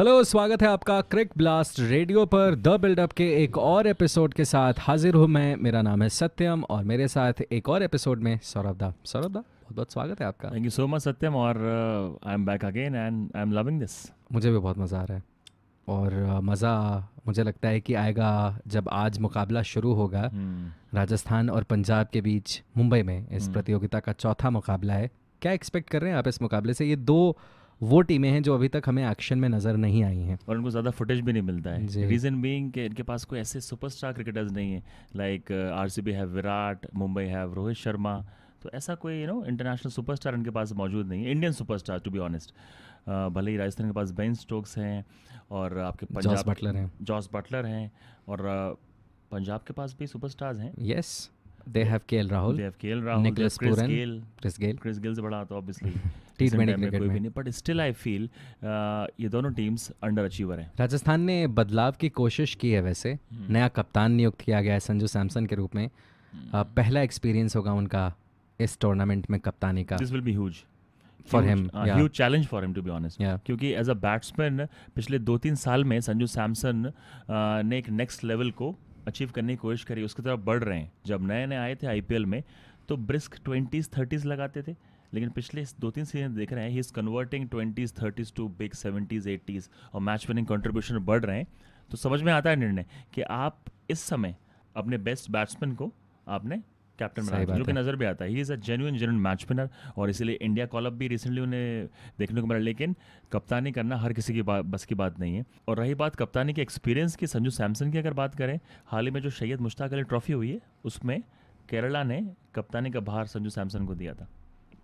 Hello स्वागत है आपका क्रिक ब्लास्ट रेडियो पर द बिल्डअप के एक और एपिसोड के साथ हाजिर हूँ मैं मेरा नाम है सत्यम और मेरे साथ एक और एपिसोड में सौरभ दा सौरभ दा बहुत बहुत स्वागत है आपका thank you so much Satyam और I am back again and I am loving this मुझे भी बहुत मज़ा आ रहा है और uh, मज़ा मुझे लगता है कि आएगा जब आज मुकाबला शुरू होगा hmm. राजस्थान और पंजाब के बीच मुंबई में इस hmm. प्रतियोगिता का चौथा मुकाबला है क्या एक्सपेक्ट कर रहे हैं आप इस मुकाबले से ये दो वो टीमें हैं जो अभी तक हमें एक्शन में नजर नहीं आई हैं और उनको ज़्यादा फुटेज भी नहीं मिलता है रीज़न बीइंग कि इनके पास कोई ऐसे सुपरस्टार क्रिकेटर्स नहीं है like R C B Virat Mumbai have Rohit Sharma तो ऐसा कोई यू नो इंटरनेशनल सुपरस्टार इनके पास मौजूद नहीं है Indian superstar to be honest भले ही राजस्थान के पास बेन स्टोक्स हैं और आपके पंजाब बटलर हैं जॉस बटलर हैं और uh, पंजाब के पास भी सुपरस्टार्स हैं yes they have KL Rahul they have KL Rahul Nicholas Pooran Chris Gayle Chris Gayle से बड़ा तो obviously but still I feel ये दोनों टीम्स अंडर अचीवर हैं राजस्थान ने बदलाव की कोशिश की है वैसे हम्म। नया कप्तान नियुक्त किया गया है संजू सैमसन के रूप में हम्म। पहला एक्सपीरियंस होगा उनका इस टूर्नामेंट में कप्तानी का this will be huge for him huge challenge for him to be honest क्योंकि एज अ बैट्समैन पिछले दो तीन साल में संजू सैमसन uh, ने एक नेक्स्ट लेवल को अचीव करने की कोशिश करी उसकी तरफ बढ़ रहे हैं जब नए नए आए थे आईपीएल में तो ब्रिस्क ट्वेंटीज़ थर्टीज़ लगाते थे लेकिन पिछले दो तीन सीजन देख रहे हैं he is converting twenties thirties to big seventies eighties और मैच विनिंग कंट्रीब्यूशन बढ़ रहे हैं तो समझ में आता है निर्णय कि आप इस समय अपने बेस्ट बैट्समैन को आपने कैप्टन बनाया जो कि नज़र भी आता है he is a genuine genuine match winner और इसीलिए इंडिया कॉलअप भी रिसेंटली उन्हें देखने को मिला लेकिन कप्तानी करना हर किसी की बस की बात नहीं है और रही बात कप्तानी के एक्सपीरियंस की संजू सैमसन की अगर बात करें हाल ही में जो सैयद मुश्ताक अली ट्रॉफी हुई है उसमें केरला ने कप्तानी का भार संजू सैमसन को दिया था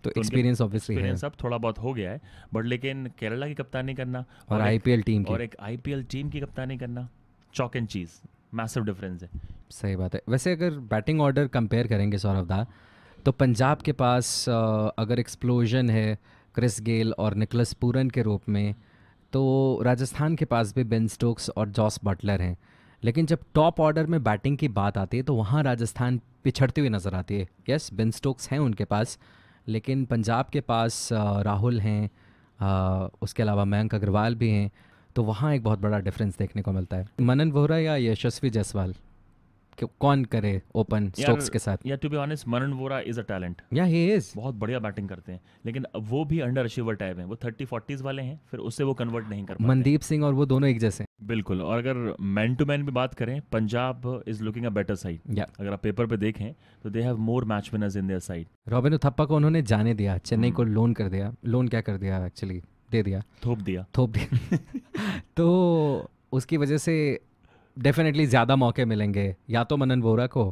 तो एक्सपीरियंस तो ऑब्वियसली है सब थोड़ा बहुत हो गया है बट लेकिन केरला की कप्तानी करना और आईपीएल टीम की और एक आईपीएल टीम की कप्तानी करना चौक एंड चीज़ मैसिव डिफरेंस है सही बात है वैसे अगर बैटिंग ऑर्डर कंपेयर करेंगे सौरभ दा तो पंजाब के पास अगर एक्सप्लोजन है क्रिस गेल और निकलस पूरन के रूप में तो राजस्थान के पास भी बेन स्टोक्स और जॉस बटलर हैं लेकिन जब टॉप ऑर्डर में बैटिंग की बात आती है तो वहाँ राजस्थान पिछड़ती हुई नज़र आती है यस बेन स्टोक्स हैं उनके पास लेकिन पंजाब के पास राहुल हैं उसके अलावा मयंक अग्रवाल भी हैं तो वहाँ एक बहुत बड़ा डिफरेंस देखने को मिलता है मनन वोहरा या यशस्वी जायसवाल कौन करे ओपन स्टोक्स के साथ या टू बी ऑनेस्ट मरण वोरा इज अ टैलेंट या ही इज बहुत बढ़िया बैटिंग करते हैं लेकिन वो भी अंडर अचीवर टाइप है वो थर्टी फोर्टीज वाले हैं फिर उससे वो कन्वर्ट नहीं कर मनदीप सिंह और वो दोनों एक जैसे बिल्कुल और अगर मैन टू मैन भी बात करें Punjab is looking a better side अगर आप पेपर पे देखें तो they have more match winners in their side Robin Uthappa को उन्होंने जाने दिया चेन्नई को लोन hmm. कर दिया लोन क्या कर दिया एक्चुअली दे दिया थोप दिया थोप दिया तो उसकी वजह से डेफिनेटली ज़्यादा मौके मिलेंगे या तो मनन वोरा को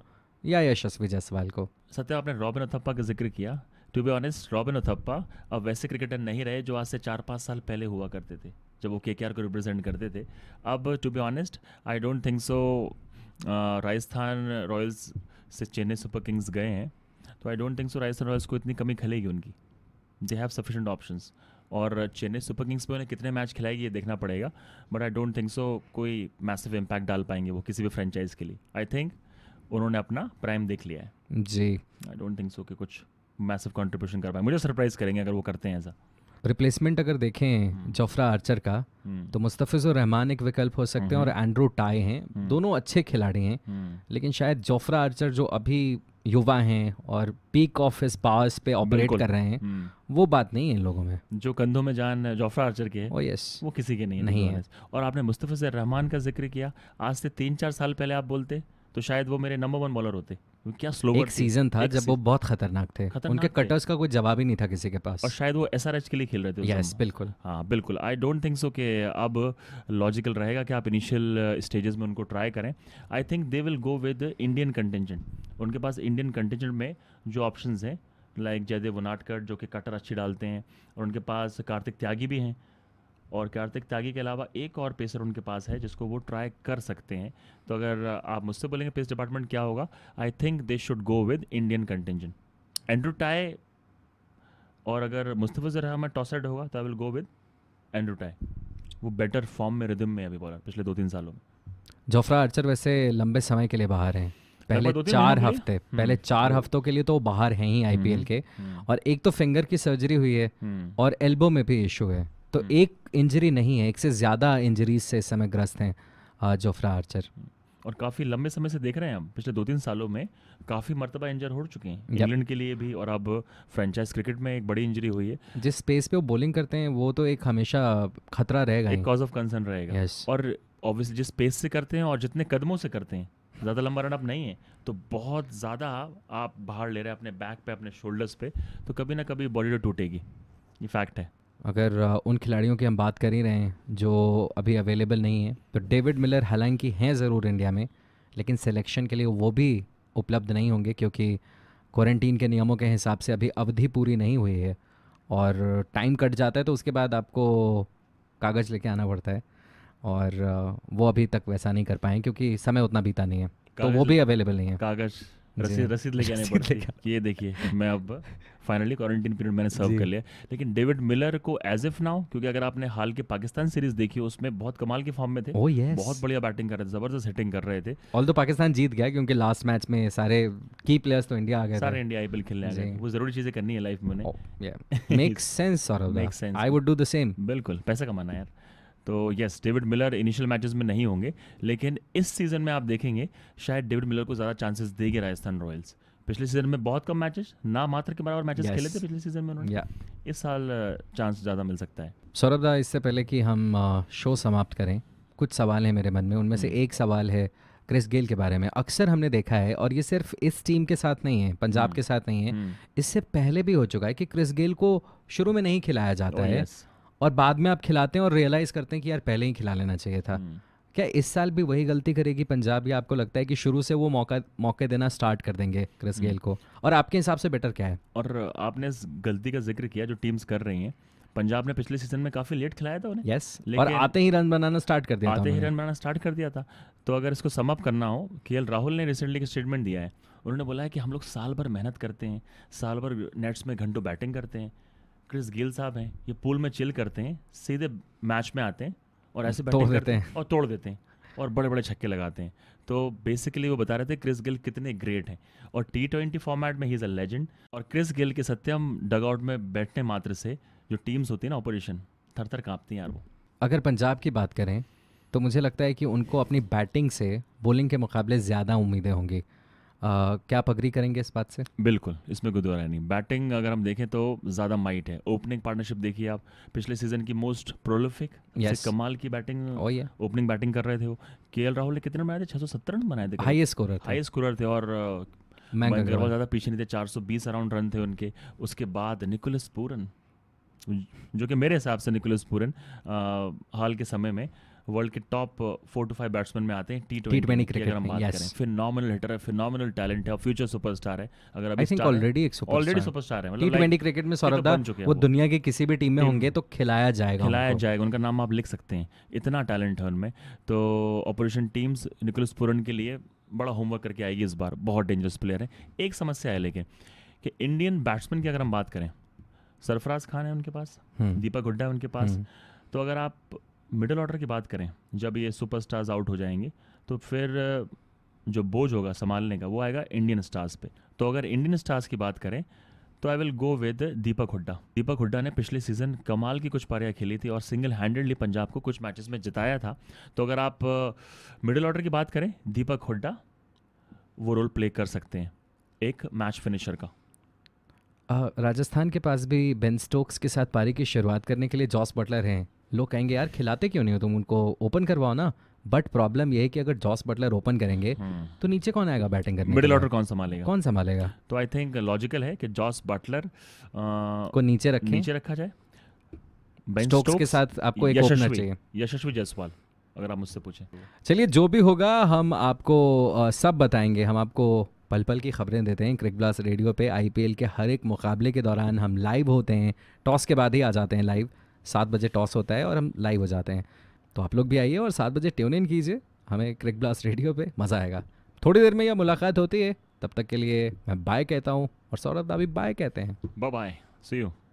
या यशस्वी जायसवाल को सत्य आपने रॉबिन अथप्पा का जिक्र किया to be honest Robin Uthappa अब वैसे क्रिकेटर नहीं रहे जो आज से चार पाँच साल पहले हुआ करते थे जब वो के को रिप्रेजेंट करते थे अब to be honest I don't think so Rajasthan Royals से चेन्नई सुपर किंग्स गए हैं तो I don't think so Rajasthan Royals को इतनी कमी खलेगी उनकी दे हैव सफिशेंट ऑप्शंस और चेन्नई सुपर किंग्स पे उन्हें कितने मैच खिलाएगी ये देखना पड़ेगा but I don't think so कोई मैसिव इम्पैक्ट डाल पाएंगे वो किसी भी फ्रेंचाइज के लिए आई थिंक उन्होंने अपना प्राइम देख लिया है जी आई डोंट थिंक सो कि कुछ मैसिव कॉन्ट्रीब्यूशन कर पाए मुझे सरप्राइज करेंगे अगर वो करते हैं ऐसा रिप्लेसमेंट अगर देखें जोफ्रा हम्म। आर्चर का हम्म। तो मुस्तफिजुर रहमान एक विकल्प हो सकते हैं और एंड्रू हम्म। टाई हैं दोनों अच्छे खिलाड़ी हैं लेकिन शायद जोफ्रा आर्चर जो अभी युवा हैं और पीक ऑफ इस पावर्स पे ऑपरेट कर रहे हैं वो बात नहीं है इन लोगों में जो कंधों में जान जोफ्रा आर्चर के ओ यस वो किसी के नहीं, नहीं है और आपने मुस्तफ़ रहमान का जिक्र किया आज से तीन चार साल पहले आप बोलते तो शायद वो मेरे नंबर वन बॉलर होते क्या स्लो एक सीजन था एक जब वो बहुत खतरनाक थे खतरनाक उनके कटर्स का कोई जवाब ही नहीं था किसी के पास और शायद वो एस के लिए खेल रहे थे यस बिल्कुल हाँ बिल्कुल आई डोंट थिंक सो कि अब लॉजिकल रहेगा कि आप इनिशियल स्टेजेस uh, में उनको ट्राई करें I think they will go with Indian contingent उनके पास इंडियन कंटेंजेंट में जो ऑप्शन हैं लाइक जयदेव वनाटकर जो कि कटर अच्छी डालते हैं और उनके पास कार्तिक त्यागी भी हैं और कार्तिक तागी के अलावा एक और पेसर उनके पास है जिसको वो ट्राई कर सकते हैं तो अगर आप मुझसे बोलेंगे पेस डिपार्टमेंट क्या होगा I think they should go with Indian contingent Andrew Tye और अगर मुस्तफ़ रहमान टॉसर्ड होगा तो I will go with Andrew Tye वो बेटर फॉर्म में रिदम में अभी बॉलर पिछले दो तीन सालों में जोफ्रा आर्चर वैसे लंबे समय के लिए बाहर हैं पहले चार हफ्ते हम्म, पहले हम्म, चार हम्म। हफ्तों के लिए तो बाहर हैं ही आईपीएल के और एक तो फिंगर की सर्जरी हुई है और एल्बो में भी इशू है तो हम्म। एक इंजरी नहीं है एक से ज़्यादा इंजरीज से इस समय ग्रस्त हैं जोफ्रा आर्चर और काफ़ी लंबे समय से देख रहे हैं हम पिछले दो तीन सालों में काफ़ी मरतबा इंजर हो चुके हैं इंग्लैंड के लिए भी और अब फ्रेंचाइज क्रिकेट में एक बड़ी इंजरी हुई है जिस स्पेस पे वो बॉलिंग करते हैं वो तो एक हमेशा खतरा रहेगा एक कॉज ऑफ कंसर्न रहेगा yes. और ऑब्वियसली जिस स्पेस से करते हैं और जितने कदमों से करते हैं ज़्यादा लंबा रन आप नहीं है तो बहुत ज़्यादा आप बाहर ले रहे हैं अपने बैक पे अपने शोल्डर्स पे तो कभी ना कभी बॉडी तो टूटेगी ये फैक्ट है अगर उन खिलाड़ियों की हम बात कर ही रहे हैं जो अभी अवेलेबल नहीं है तो डेविड मिलर हालांकि हैं ज़रूर इंडिया में लेकिन सिलेक्शन के लिए वो भी उपलब्ध नहीं होंगे क्योंकि क्वारंटीन के नियमों के हिसाब से अभी अवधि पूरी नहीं हुई है और टाइम कट जाता है तो उसके बाद आपको कागज़ लेके आना पड़ता है और वो अभी तक वैसा नहीं कर पाए क्योंकि समय उतना बीता नहीं है तो वो भी अवेलेबल नहीं है कागज़ रसीद हाँ। रसीद लेके आने पड़ती है ये देखिए मैं अब फाइनली क्वारंटीन पीरियड मैंने सर्व कर लिया लेकिन डेविड मिलर को एज इफ नाउ क्योंकि अगर आपने हाल के पाकिस्तान सीरीज देखी उसमें बहुत कमाल के फॉर्म में थे oh, yes. बहुत बढ़िया बैटिंग कर रहे थे जबरदस्त हिटिंग कर रहे थे ऑल तो पाकिस्तान जीत गया क्योंकि लास्ट मैच में सारे की प्लेयर्स तो इंडिया आ गए सारे इंडिया आईपीएल खेलने आ गए वो जरूरी चीजें करनी है लाइफ में make sense I would do the same बिल्कुल पैसा कमाना यार तो yes David Miller initial matches में नहीं होंगे लेकिन इस सीज़न में आप देखेंगे शायद डेविड मिलर को ज़्यादा चांसेस देगी राजस्थान रॉयल्स पिछले सीजन में बहुत कम मैचेस ना मात्र के बराबर मैचेस yes. खेले थे पिछले सीजन में उन्होंने yeah. इस साल चांस ज़्यादा मिल सकता है सौरभ दा इससे पहले कि हम शो समाप्त करें कुछ सवाल हैं मेरे मन में उनमें से हम्म। एक सवाल है क्रिस गेल के बारे में अक्सर हमने देखा है और ये सिर्फ इस टीम के साथ नहीं है पंजाब हम्म। के साथ नहीं है हम्म। इससे पहले भी हो चुका है कि क्रिस गेल को शुरू में नहीं खिलाया जाता oh, है और बाद में आप खिलाते हैं और रियलाइज़ करते हैं कि यार पहले ही खिला लेना चाहिए था हम्म। क्या इस साल भी वही गलती करेगी पंजाब या आपको लगता है कि शुरू से वो मौका मौके देना स्टार्ट कर देंगे क्रिस गेल हम्म। को और आपके हिसाब से बेटर क्या है और आपने इस गलती का जिक्र किया जो टीम्स कर रही हैं पंजाब ने पिछले सीजन में काफ़ी लेट खिलाया था उन्हें यस yes, और आते ही रन बनाना स्टार्ट कर दिया आते ही रन बनाना स्टार्ट कर दिया था तो अगर इसको समअप करना हो के राहुल ने रिसेंटली एक स्टेटमेंट दिया है उन्होंने बोला है कि हम लोग साल भर मेहनत करते हैं साल भर नेट्स में घंटों बैटिंग करते हैं क्रिस गिल साहब हैं ये पूल में चिल करते हैं सीधे मैच में आते हैं और ऐसे तोड़ देते हैं और तोड़ देते हैं और बड़े बड़े छक्के लगाते हैं तो बेसिकली वो बता रहे थे क्रिस गिल कितने ग्रेट हैं और टी ट्वेंटी फॉर्मेट में ही इज़ अ लेजेंड और क्रिस गिल के सत्यम डगआउट में बैठने मात्र से जो टीम्स होती है ना ऑपोजिशन थर थर काँपती हैं यार वो अगर पंजाब की बात करें तो मुझे लगता है कि उनको अपनी बैटिंग से बॉलिंग के मुकाबले ज़्यादा उम्मीदें होंगी क्या आप अग्री करेंगे इस बात से बिल्कुल इसमें गुदवारा नहीं बैटिंग अगर हम देखें तो ज़्यादा माइट है ओपनिंग पार्टनरशिप देखिए आप पिछले सीजन की मोस्ट प्रोलिफिक yes. कमाल की बैटिंग ओपनिंग बैटिंग कर रहे थे वो के राहुल ने कितने बनाए थे छः सौ सत्तर रन बनाए थे हाई स्कोर हाई स्कोर थे और मैंग अग्रवाल ज़्यादा पीछे नहीं थे चार सौ बीस अराउंड रन थे उनके उसके बाद निकोलस पूरन जो कि मेरे हिसाब से निकोलस पूरन हाल के समय में वर्ल्ड के top four to five batsman में आते हैं टी ट्वेंटी क्रिकेट अगर हम बात करें फिनॉमिनल हिटर है फिर नॉमिनल टैलेंट है फ्यूचर सुपरस्टार है अगर आई थिंक ऑलरेडी एक ऑलरेडी सुपरस्टार है टी ट्वेंटी क्रिकेट में सौरभ तो दा वो दुनिया के किसी भी टीम में होंगे तो खिलाया जाएगा खिलाया जाएगा उनका नाम आप लिख सकते हैं इतना टैलेंट है उनमें तो ऑपरेशन टीम्स निकुलस पुरन के लिए बड़ा होमवर्क करके आएगी इस बार बहुत डेंजरस प्लेयर है एक समस्या है लेकिन कि इंडियन बैट्समैन की अगर हम बात करें सरफराज खान है उनके पास हम्म। दीपक हुड्डा है उनके पास हम्म। तो अगर आप मिडिल ऑर्डर की बात करें जब ये सुपरस्टार्स आउट हो जाएंगे तो फिर जो बोझ होगा संभालने का वो आएगा इंडियन स्टार्स पे तो अगर इंडियन स्टार्स की बात करें तो I will go with Deepak Hooda Deepak Hooda ने पिछले सीजन कमाल की कुछ पारियाँ खेली थी और सिंगल हैंडेडली पंजाब को कुछ मैचेस में जिताया था तो अगर आप मिडिल ऑर्डर की बात करें दीपक हुड्डा वो रोल प्ले कर सकते हैं एक मैच फिनिशर का राजस्थान के पास भी बेन स्टोक्स के साथ पारी की शुरुआत करने के लिए जॉस बटलर हैं लोग कहेंगे यार खिलाते क्यों नहीं हो तुम उनको ओपन करवाओ ना बट प्रॉब्लम ये है कि अगर जॉस बटलर ओपन करेंगे हम्म। तो नीचे कौन आएगा बैटिंग करने मिडिल ऑर्डर कौन संभालेगा कौन संभालेगा तो आई थिंक लॉजिकल है कि जॉस बटलर को नीचे रखें नीचे रखा जाए स्टोक्स के साथ आपको एक ओपनर चाहिए यशस्वी जायसवाल अगर आप मुझसे पूछें चलिए जो भी होगा हम आपको सब बताएंगे हम आपको पल पल की खबरें देते हैं क्रिक ब्लास रेडियो पे आईपीएल के हर एक मुकाबले के दौरान हम लाइव होते हैं टॉस के बाद ही आ जाते हैं लाइव सात बजे टॉस होता है और हम लाइव हो जाते हैं तो आप लोग भी आइए और सात बजे ट्यून इन कीजिए हमें क्रिक ब्लास रेडियो पर मज़ा आएगा थोड़ी देर में यह मुलाकात होती है तब तक के लिए मैं बाय कहता हूँ और सौरभ दा भी बाय कहते हैं बाय सी यू